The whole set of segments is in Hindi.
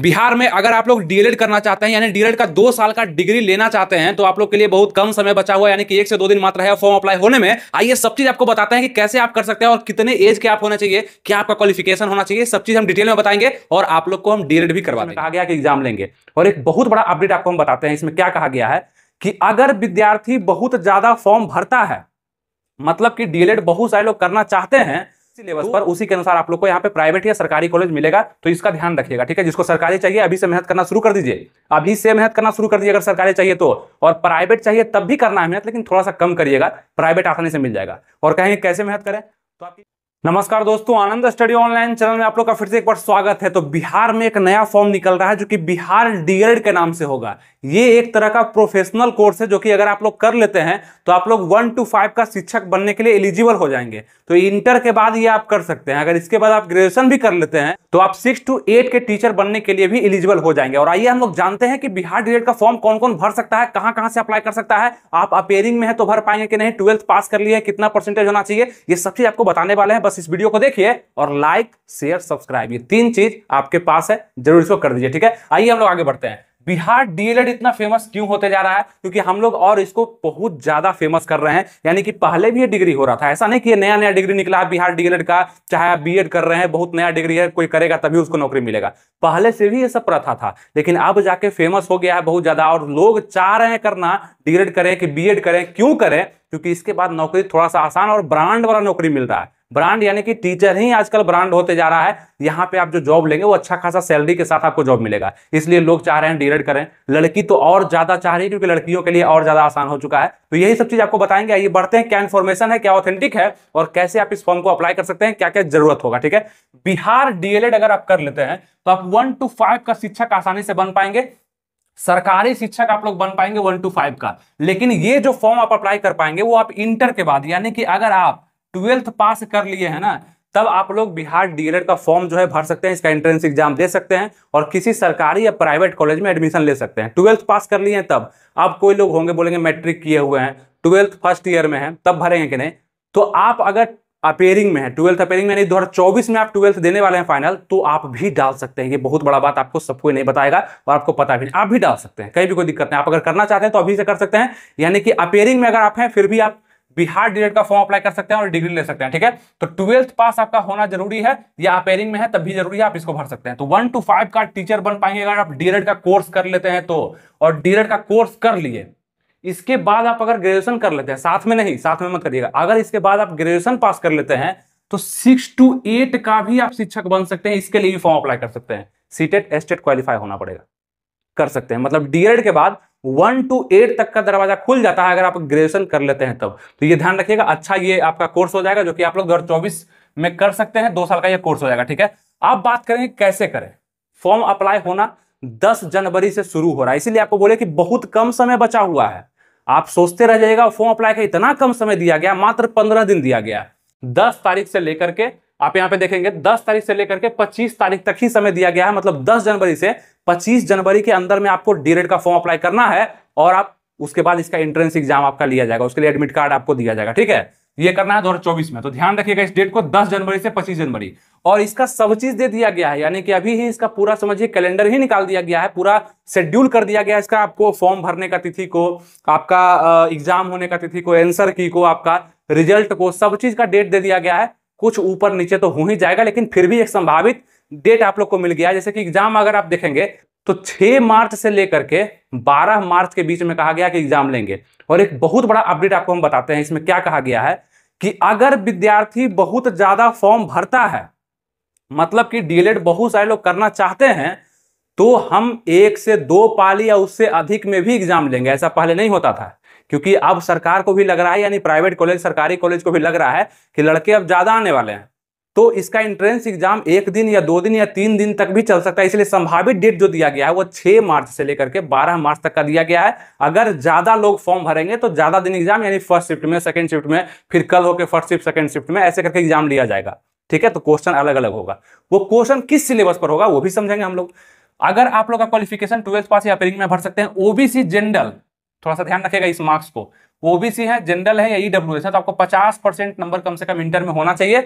बिहार में अगर आप लोग डीएलएड करना चाहते हैं यानी डीएलएड का दो साल का डिग्री लेना चाहते हैं तो आप लोग के लिए बहुत कम समय बचा हुआ है यानी कि एक से दो दिन मात्र है फॉर्म अप्लाई होने में आइए सब चीज आपको बताते हैं कि कैसे आप कर सकते हैं और कितने एज के आप होना चाहिए क्या आपका क्वालिफिकेशन होना चाहिए सब चीज हम डिटेल में बताएंगे और आप लोग को हम डीएलएड भी करवा कहा गया कि एग्जाम लेंगे और एक बहुत बड़ा अपडेट आपको हम बताते हैं इसमें क्या कहा गया है कि अगर विद्यार्थी बहुत ज्यादा फॉर्म भरता है मतलब कि डीएलएड बहुत सारे लोग करना चाहते हैं सिलेबस तो पर उसी के अनुसार आप लोग को यहाँ पे प्राइवेट या सरकारी कॉलेज मिलेगा तो इसका ध्यान रखिएगा ठीक है जिसको सरकारी चाहिए अभी से मेहनत करना शुरू कर दीजिए अभी से मेहनत करना शुरू कर दीजिए अगर सरकारी चाहिए तो और प्राइवेट चाहिए तब भी करना है मेहनत लेकिन थोड़ा सा कम करिएगा प्राइवेट आसानी से मिल जाएगा और कहेंगे कैसे मेहनत करें तो आपकी नमस्कार दोस्तों आनंद स्टडी ऑनलाइन चैनल में आप लोग का फिर से एक बार स्वागत है तो बिहार में एक नया फॉर्म निकल रहा है जो कि बिहार डीएलएड के नाम से होगा ये एक तरह का प्रोफेशनल कोर्स है जो कि अगर आप लोग कर लेते हैं तो आप लोग वन टू फाइव का शिक्षक बनने के लिए एलिजिबल हो जाएंगे तो इंटर के बाद ये आप कर सकते हैं अगर इसके बाद आप ग्रेजुएशन भी कर लेते हैं तो आप सिक्स टू एट के टीचर बनने के लिए भी एलिजिबल हो जाएंगे और आइए हम लोग जानते हैं कि बिहार डीएलएड का फॉर्म कौन कौन भर सकता है कहाँ कहाँ से अप्लाई कर सकता है आप अपेयरिंग में है तो भर पाएंगे कि नहीं ट्वेल्थ पास कर लिए कितना परसेंटेज होना चाहिए ये सब चीज आपको बताने वाले हैं बस इस वीडियो को देखिए और लाइक शेयर सब्सक्राइब ये तीन चीज आपके पास है जरूर इसको कर दीजिए ठीक है आइए हम लोग आगे बढ़ते हैं बिहार डीएलएड इतना फेमस क्यों होते जा रहा है क्योंकि हम लोग और इसको बहुत ज्यादा फेमस कर रहे हैं यानी कि पहले भी ये डिग्री हो रहा था ऐसा नहीं कि ये नया नया डिग्री निकला है बिहार डीएलएड का चाहे आप बीएड कर रहे हैं बहुत नया डिग्री है कोई करेगा तभी उसको नौकरी मिलेगा पहले से भी ये सब प्रथा था लेकिन अब जाके फेमस हो गया है बहुत ज्यादा और लोग चाह रहे हैं करना डीएलएड करें कि बी करें क्यों करें क्योंकि इसके बाद नौकरी थोड़ा सा आसान और ब्रांड वाला नौकरी मिल रहा है ब्रांड यानी कि टीचर ही आजकल ब्रांड होते जा रहा है यहाँ पे आप जो जॉब लेंगे वो अच्छा खासा सैलरी के साथ आपको जॉब मिलेगा इसलिए लोग चाह रहे हैं डीरेड करें लड़की तो और ज्यादा चाह रही है क्योंकि लड़कियों के लिए और ज्यादा आसान हो चुका है तो यही सब चीज आपको बताएंगे आइए बढ़ते हैं क्या इन्फॉर्मेशन है क्या ऑथेंटिक है और कैसे आप इस फॉर्म को अप्लाई कर सकते हैं क्या क्या जरूरत होगा ठीक है बिहार डीएलएड अगर आप कर लेते हैं तो आप वन टू फाइव का शिक्षक आसानी से बन पाएंगे सरकारी शिक्षक आप लोग बन पाएंगे वन टू फाइव का लेकिन ये जो फॉर्म आप अप्लाई कर पाएंगे वो आप इंटर के बाद यानी कि अगर आप ट्वेल्थ पास कर लिए है ना तब आप लोग बिहार डीएलएड का फॉर्म जो है भर सकते हैं इसका एंट्रेंस एग्जाम दे सकते हैं और किसी सरकारी या प्राइवेट कॉलेज में एडमिशन ले सकते हैं ट्वेल्थ पास कर लिए हैं तब आप कोई लोग होंगे बोलेंगे मैट्रिक किए हुए हैं ट्वेल्थ फर्स्ट ईयर में है तब भरेंगे कि नहीं तो आप अगर अपेयरिंग में है ट्वेल्थ अपेयरिंग में हजार दो में आप ट्वेल्थ देने वाले हैं फाइनल तो आप भी डाल सकते हैं ये बहुत बड़ा बात आपको सबको नहीं बताएगा और आपको पता भी नहीं आप भी डाल सकते हैं कहीं भी कोई दिक्कत नहीं आप अगर करना चाहते हैं तो अभी से कर सकते हैं यानी कि अपेयरिंग में अगर आप हैं फिर भी आप बिहार डीएड का फॉर्म अप्लाई कर सकते हैं और डिग्री ले सकते हैं ठीक है तो ट्वेल्थ पास आपका होना जरूरी है या अपेयरिंग में है तब भी जरूरी है आप इसको भर सकते हैं तो वन टू फाइव का टीचर बन पाएंगे अगर आप डीएड का कोर्स कर लेते हैं तो और डीएड का कोर्स कर लिए इसके बाद आप अगर ग्रेजुएशन कर लेते हैं साथ में नहीं साथ में मत करिएगा अगर इसके बाद आप ग्रेजुएशन पास कर लेते हैं तो सिक्स टू एट का भी आप शिक्षक बन सकते हैं इसके लिए भी फॉर्म अप्लाई कर सकते हैं सीटेट एस्टेट क्वालिफाई होना पड़ेगा कर सकते हैं मतलब डीएड के बाद वन टू एट तक का दरवाजा खुल जाता है अगर आप ग्रेजुएशन कर लेते हैं तब तो ये ध्यान रखिएगा अच्छा ये आपका कोर्स हो जाएगा जो कि आप लोग दो में कर सकते हैं दो साल का ये कोर्स हो जाएगा ठीक है आप बात करेंगे कैसे करें फॉर्म अप्लाई होना दस जनवरी से शुरू हो रहा है इसीलिए आपको बोले कि बहुत कम समय बचा हुआ है आप सोचते रह जाएगा फॉर्म अप्लाई का इतना कम समय दिया गया मात्र पंद्रह दिन दिया गया दस तारीख से लेकर के आप यहाँ पे देखेंगे दस तारीख से लेकर के पच्चीस तारीख तक ही समय दिया गया है मतलब दस जनवरी से पच्चीस जनवरी के अंदर में आपको डी का फॉर्म अप्लाई करना है और आप उसके बाद इसका एंट्रेंस एग्जाम आपका लिया जाएगा उसके लिए एडमिट कार्ड आपको दिया जाएगा ठीक है ये करना है दो में तो ध्यान रखिएगा इस डेट को दस जनवरी से पच्चीस जनवरी और इसका सब चीज दे दिया गया है यानी कि अभी ही इसका पूरा समझिए कैलेंडर ही निकाल दिया गया है पूरा शेड्यूल कर दिया गया है इसका आपको फॉर्म भरने का तिथि को आपका एग्जाम होने का तिथि को एंसर की को आपका रिजल्ट को सब चीज का डेट दे दिया गया है कुछ ऊपर नीचे तो हो ही जाएगा लेकिन फिर भी एक संभावित डेट आप लोग को मिल गया जैसे कि एग्जाम अगर आप देखेंगे तो 6 मार्च से लेकर के 12 मार्च के बीच में कहा गया कि एग्जाम लेंगे और एक बहुत बड़ा अपडेट आपको हम बताते हैं इसमें क्या कहा गया है कि अगर विद्यार्थी बहुत ज्यादा फॉर्म भरता है मतलब कि डीएलएड बहुत सारे लोग करना चाहते हैं तो हम एक से दो पाली या उससे अधिक में भी एग्जाम लेंगे ऐसा पहले नहीं होता था क्योंकि अब सरकार को भी लग रहा है यानी प्राइवेट कॉलेज सरकारी कॉलेज को भी लग रहा है कि लड़के अब ज्यादा आने वाले हैं तो इसका एंट्रेंस एग्जाम एक दिन या दो दिन या तीन दिन तक भी चल सकता है इसलिए संभावित डेट जो दिया गया है वो 6 मार्च से लेकर के 12 मार्च तक का दिया गया है अगर ज्यादा लोग फॉर्म भरेंगे तो ज्यादा दिन एग्जाम यानी फर्स्ट शिफ्ट में सेकंड शिफ्ट में फिर कल होकर फर्स्ट शिफ्ट सेकंड शिफ्ट में ऐसे करके एग्जाम लिया जाएगा ठीक है तो क्वेश्चन अलग अलग होगा वो क्वेश्चन किस सिलेबस पर होगा वो भी समझेंगे हम लोग अगर आप लोग का क्वालिफिकेशन ट्वेल्थ पास या पेरिंग में भर सकते हैं ओबीसी जनरल थोड़ा सा ध्यान रखेगा इस मार्क्स को ओबीसी है जनरल है या ईडब्ल्यू e है तो आपको 50 परसेंट नंबर कम से कम इंटर में होना चाहिए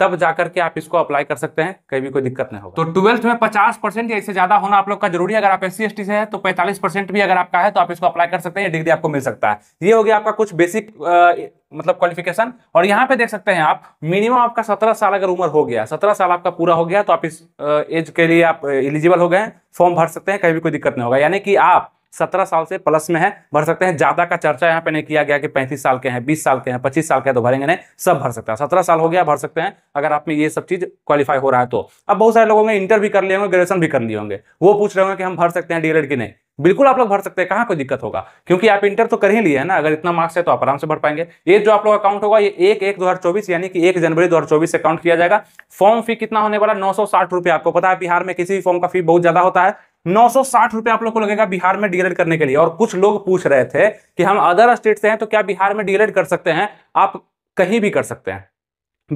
तब जाकर के आप इसको अप्लाई कर सकते हैं कहीं भी कोई दिक्कत नहीं होगा तो ट्वेल्थ में 50 परसेंट या इससे ज्यादा होना आप लोग का जरूरी है अगर आप एस सी से है तो 45 परसेंट भी अगर आपका है तो आप इसको अप्लाई कर सकते हैं डिग्री आपको मिल सकता है ये हो गया आपका कुछ बेसिक आ, मतलब क्वालिफिकेशन और यहाँ पे देख सकते हैं आप मिनिमम आपका सत्रह साल अगर उम्र हो गया सत्रह साल आपका पूरा हो गया तो आप इस एज के लिए आप एलिजिबल हो गए फॉर्म भर सकते हैं कहीं भी कोई दिक्कत नहीं होगा यानी कि आप सत्रह साल से प्लस में है भर सकते हैं ज्यादा का चर्चा यहाँ पे नहीं किया गया कि पैंतीस साल के हैं बीस साल के हैं पच्चीस साल के हैं तो भरेंगे नहीं सब भर सकते हैं सत्रह साल हो गया भर सकते हैं अगर आप में ये सब चीज क्वालिफाई हो रहा है तो अब बहुत सारे लोगों ने इंटर भी कर लिए होंगे ग्रेजुएशन भी कर लिए होंगे वो पूछ रहे होंगे कि हम भर सकते हैं डीएलएड की नहीं बिल्कुल आप लोग भर सकते हैं कहाँ कोई दिक्कत होगा क्योंकि आप इंटर तो कर ही लिए है ना अगर इतना मार्क्स है तो आप आराम से भर पाएंगे ये जो आप लोग अकाउंट होगा ये एक एक दो यानी कि एक जनवरी दो हज़ार चौबीस से अकाउंट किया जाएगा फॉर्म फी कितना होने वाला नौ सौ साठ रुपये आपको पता है बिहार में किसी भी फॉर्म का फी बहुत ज्यादा होता है नौ सौ आप लोग को लगेगा बिहार में डीएलएड करने के लिए और कुछ लोग पूछ रहे थे कि हम अदर स्टेट से हैं तो क्या बिहार में डीएलएड कर सकते हैं आप कहीं भी कर सकते हैं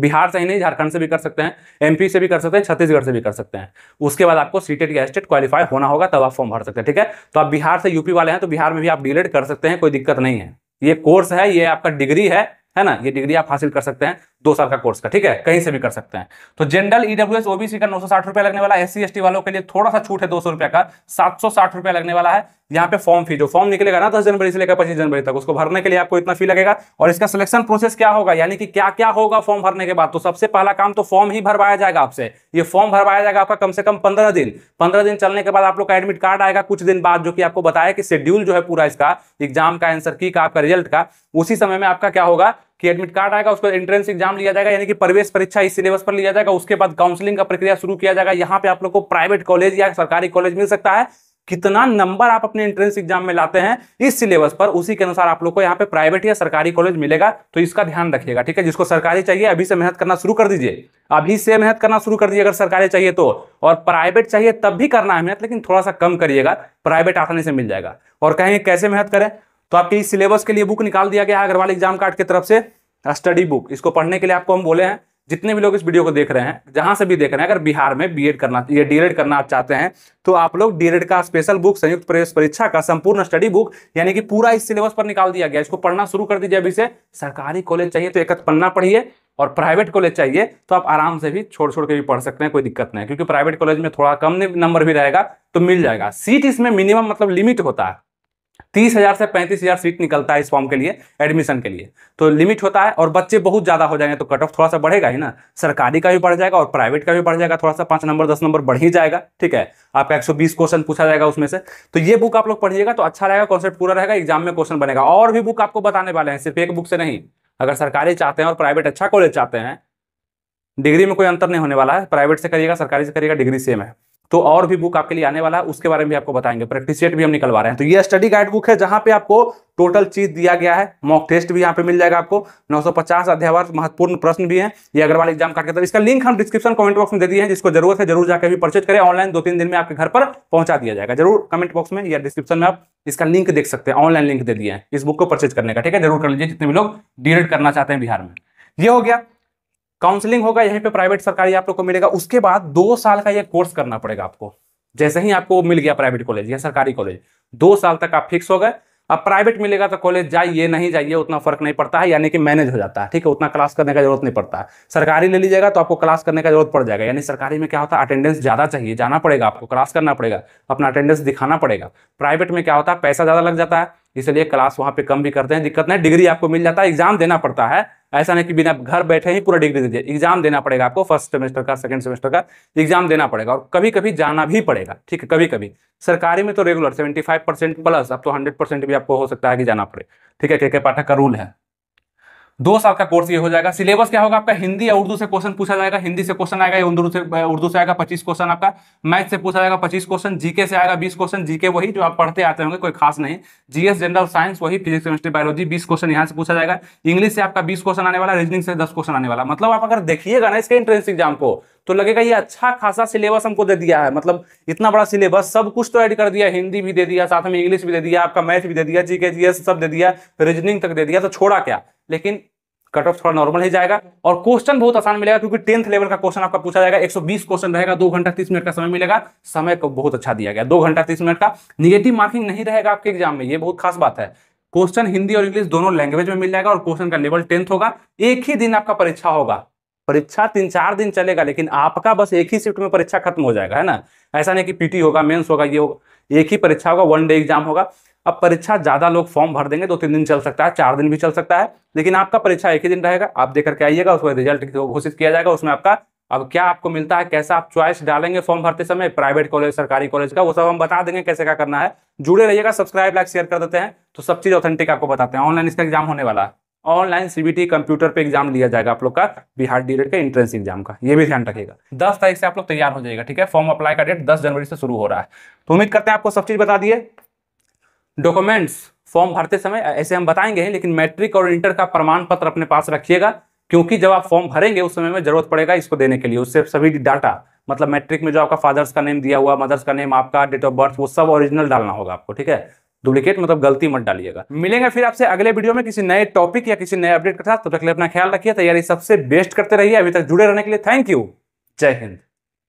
बिहार से ही नहीं झारखंड से भी कर सकते हैं एमपी से भी कर सकते हैं छत्तीसगढ़ से भी कर सकते हैं उसके बाद आपको सीटेट या स्टेट क्वालिफाई होना होगा तब आप फॉर्म भर सकते हैं ठीक है तो आप बिहार से यूपी वाले हैं तो बिहार में भी आप डीलेट कर सकते हैं कोई दिक्कत नहीं है ये कोर्स है ये आपका डिग्री है है ना ये डिग्री आप हासिल कर सकते हैं दो साल का कोर्स का ठीक है कहीं से भी कर सकते हैं तो जनरल ईडब्ल्यू एस ओबीसी का नौ सौ साठ रुपया लगने वाला है एस सी वालों के लिए थोड़ा सा छूट है दो सौ रुपया का सात सौ साठ रुपया लगने वाला है यहाँ पे फॉर्म फी जो फॉर्म निकलेगा ना दस जनवरी से लेकर पच्चीस जनवरी तक उसको भरने के लिए आपको इतना फी लगेगा और इसका सिलेक्शन प्रोसेस क्या होगा यानी कि क्या क्या होगा फॉर्म भरने के बाद तो सबसे पहला काम तो फॉर्म ही भरवाया जाएगा आपसे ये फॉर्म भरवाया जाएगा आपका कम से कम पंद्रह दिन पंद्रह दिन चलने के बाद आप लोग का एडमिट कार्ड आएगा कुछ दिन बाद जो कि आपको बताया कि शेड्यूल जो है पूरा इसका एग्जाम का आंसर की का आपका रिजल्ट का उसी समय में आपका क्या होगा कि एडमिट कार्ड आएगा उसके बाद एंट्रेंस एग्जाम लिया जाएगा यानी कि प्रवेश परीक्षा इस सिलेबस पर लिया जाएगा उसके बाद काउंसलिंग का प्रक्रिया शुरू किया जाएगा यहाँ पे आप लोग को प्राइवेट कॉलेज या सरकारी कॉलेज मिल सकता है कितना नंबर आप अपने एंट्रेंस एग्जाम में लाते हैं इस सिलेबस पर उसी के अनुसार आप लोग को यहाँ पे प्राइवेट या सरकारी कॉलेज मिलेगा तो इसका ध्यान रखिएगा ठीक है जिसको सरकारी चाहिए अभी से मेहनत करना शुरू कर दीजिए अभी से मेहनत करना शुरू कर दीजिए अगर सरकारी चाहिए तो और प्राइवेट चाहिए तब भी करना है मेहनत लेकिन थोड़ा सा कम करिएगा प्राइवेट आसानी से मिल जाएगा और कहेंगे कैसे मेहनत करें तो आपके इस सिलेबस के लिए बुक निकाल दिया गया है अग्रवाल एग्जाम कार्ड की तरफ से स्टडी बुक इसको पढ़ने के लिए आपको हम बोले हैं जितने भी लोग इस वीडियो को देख रहे हैं जहां से भी देख रहे हैं अगर बिहार में बीएड करना या डीएड करना आप चाहते हैं तो आप लोग डीएड का स्पेशल बुक संयुक्त प्रवेश परीक्षा का संपूर्ण स्टडी बुक यानी कि पूरा इस सिलेबस पर निकाल दिया गया इसको पढ़ना शुरू कर दीजिए अभी से सरकारी कॉलेज चाहिए तो एक पन्ना पढ़िए और प्राइवेट कॉलेज चाहिए तो आप आराम से भी छोड़ छोड़ के भी पढ़ सकते हैं कोई दिक्कत नहीं क्योंकि प्राइवेट कॉलेज में थोड़ा कम नंबर भी रहेगा तो मिल जाएगा सीट इसमें मिनिमम मतलब लिमिट होता है तीस हजार से पैंतीस हजार सीट निकलता है इस फॉर्म के लिए एडमिशन के लिए तो लिमिट होता है और बच्चे बहुत ज्यादा हो जाएंगे तो कट ऑफ थोड़ा सा बढ़ेगा ही ना सरकारी का भी बढ़ जाएगा और प्राइवेट का भी बढ़ जाएगा थोड़ा सा पांच नंबर दस नंबर बढ़ ही जाएगा ठीक है आपका 120 क्वेश्चन पूछा जाएगा उसमें से तो ये बुक आप लोग पढ़िएगा तो अच्छा रहेगा कॉन्सेप्ट पूरा रहेगा एग्जाम में क्वेश्चन बनेगा और भी बुक आपको बताने वाले हैं सिर्फ एक बुक से नहीं अगर सरकारी चाहते हैं और प्राइवेट अच्छा कॉलेज चाहते हैं डिग्री में कोई अंतर नहीं होने वाला है प्राइवेट से करिएगा सरकारी से करिएगा डिग्री सेम है तो और भी बुक आपके लिए आने वाला है उसके बारे में भी आपको बताएंगे प्रैक्टिस सेट भी हम निकलवा रहे हैं तो ये स्टडी गाइड बुक है जहां पे आपको टोटल चीज दिया गया है मॉक टेस्ट भी यहाँ पे मिल जाएगा आपको 950 अध्यावर महत्वपूर्ण प्रश्न भी है ये अग्रवाल एग्जाम काट के तो इसका लिंक हम डिस्क्रिप्शन कमेंट बॉक्स में दे दिए हैं जिसको जरूरत है जरूर जाकर भी परचेज करें ऑनलाइन दो तीन दिन में आपके घर पर पहुंचा दिया जाएगा जरूर कमेंट बॉक्स में या डिस्क्रिप्शन में आप इसका लिंक देख सकते हैं ऑनलाइन लिंक दे दिए हैं इस बुक को परचेज करने का ठीक है जरूर कर लीजिए जितने भी लोग डी करना चाहते हैं बिहार में ये हो गया काउंसलिंग होगा यहीं पे प्राइवेट सरकारी आप लोग को मिलेगा उसके बाद दो साल का यह कोर्स करना पड़ेगा आपको जैसे ही आपको मिल गया प्राइवेट कॉलेज या सरकारी कॉलेज दो साल तक आप फिक्स हो गए अब प्राइवेट मिलेगा तो कॉलेज जाइए नहीं जाइए उतना फर्क नहीं पड़ता है यानी कि मैनेज हो जाता है ठीक है उतना क्लास करने का जरूरत नहीं पड़ता है सरकारी ले लीजिएगा तो आपको क्लास करने का जरूरत पड़ जाएगा यानी सरकारी में क्या होता है अटेंडेंस ज़्यादा चाहिए जाना पड़ेगा आपको क्लास करना पड़ेगा अपना अटेंडेंस दिखाना पड़ेगा प्राइवेट में क्या होता है पैसा ज़्यादा लग जाता है इसलिए क्लास वहाँ पे कम भी करते हैं दिक्कत नहीं डिग्री आपको मिल जाता है एग्जाम देना पड़ता है ऐसा नहीं कि बिना घर बैठे ही पूरा डिग्री दे दिए एग्जाम देना पड़ेगा आपको फर्स्ट सेमेस्टर का सेकंड सेमेस्टर का एग्जाम देना पड़ेगा और कभी कभी जाना भी पड़ेगा ठीक है कभी कभी सरकारी में तो regular seventy five percent plus अब तो हंड्रेड परसेंट भी आपको हो सकता है कि जाना पड़े ठीक है के पाठक का रूल है दो साल का कोर्स ये हो जाएगा सिलेबस क्या होगा आपका हिंदी या उर्दू से क्वेश्चन पूछा जाएगा हिंदी से क्वेश्चन आएगा उर्दू से उर्दू से आएगा पच्चीस क्वेश्चन आपका मैथ से पूछा जाएगा पच्चीस क्वेश्चन जीके से आएगा बीस क्वेश्चन जीके वही जो आप पढ़ते आते होंगे कोई खास नहीं जीएस जनरल साइंस वही फिजिक्स केमिस्ट्री बायोलॉजी बीस क्वेश्चन यहाँ से पूछा जाएगा इंग्लिश से आपका बीस क्वेश्चन आने वाला रीजनिंग से दस क्वेश्चन आने वाला मतलब आप अगर देखिएगा ना इसके एंट्रेंस एग्जाम को तो लगेगा ये अच्छा खासा सिलेबस हमको दे दिया है मतलब इतना बड़ा सिलेबस सब कुछ तो ऐड कर दिया हिंदी भी दे दिया साथ में इंग्लिश भी दे दिया आपका मैथ भी दे दिया जीके जीएस सब दे दिया रीजनिंग तक दे दिया तो छोड़ा क्या लेकिन कट ऑफ थोड़ा नॉर्मल ही जाएगा और क्वेश्चन बहुत आसान मिलेगा क्योंकि टेंथ लेवल का क्वेश्चन आपका पूछा जाएगा 120 क्वेश्चन रहेगा दो घंटा तीस मिनट का समय मिलेगा समय को बहुत अच्छा दिया गया दो घंटा तीस मिनट का निगेटिव मार्किंग नहीं रहेगा आपके एग्जाम में ये बहुत खास बात है क्वेश्चन हिंदी और इंग्लिश दोनों लैंग्वेज में मिल जाएगा और क्वेश्चन का लेवल टेंथ होगा एक ही दिन आपका परीक्षा होगा परीक्षा तीन चार दिन चलेगा लेकिन आपका बस एक ही शिफ्ट में परीक्षा खत्म हो जाएगा है ना ऐसा नहीं कि पीटी होगा मेंस होगा ये होगा एक ही परीक्षा होगा वन डे एग्जाम होगा अब परीक्षा ज़्यादा लोग फॉर्म भर देंगे दो तीन दिन चल सकता है चार दिन भी चल सकता है लेकिन आपका परीक्षा एक ही दिन रहेगा आप देख करके आइएगा उसमें रिजल्ट घोषित किया जाएगा उसमें आपका अब क्या आपको मिलता है कैसा आप चॉइस डालेंगे फॉर्म भरते समय प्राइवेट कॉलेज सरकारी कॉलेज का वो सब हम बता देंगे कैसे क्या करना है जुड़े रहिएगा सब्सक्राइब लाइक शेयर कर देते हैं तो सब चीज़ ऑथेंटिक आपको बताते हैं ऑनलाइन इसका एग्जाम होने वाला है ऑनलाइन सीबीटी कंप्यूटर पे एग्जाम लिया जाएगा आप लोग का बिहार डीरेट का एंट्रेंस एग्जाम का ये भी ध्यान रखेगा दस तारीख से आप लोग तैयार हो जाएगा ठीक है फॉर्म अप्लाई का डेट दस जनवरी से शुरू हो रहा है तो उम्मीद करते हैं आपको सब चीज बता दिए डॉक्यूमेंट्स फॉर्म भरते समय ऐसे हम बताएंगे लेकिन मैट्रिक और इंटर का प्रमाण पत्र अपने पास रखिएगा क्योंकि जब आप फॉर्म भरेंगे उस समय में जरूरत पड़ेगा इसको देने के लिए उससे सभी डाटा मतलब मैट्रिक में जो आपका फादर्स का नेम दिया हुआ मदर्स का नेम आपका डेट ऑफ बर्थ वो सब ओरिजिनल डालना होगा आपको ठीक है डुप्लीकेट मतलब गलती मत डालिएगा मिलेंगे फिर आपसे अगले वीडियो में किसी नए टॉपिक या किसी नए अपडेट के साथ तब तो तक अपना ख्याल रखिए तैयारी सबसे बेस्ट करते रहिए अभी तक जुड़े रहने के लिए थैंक यू जय हिंद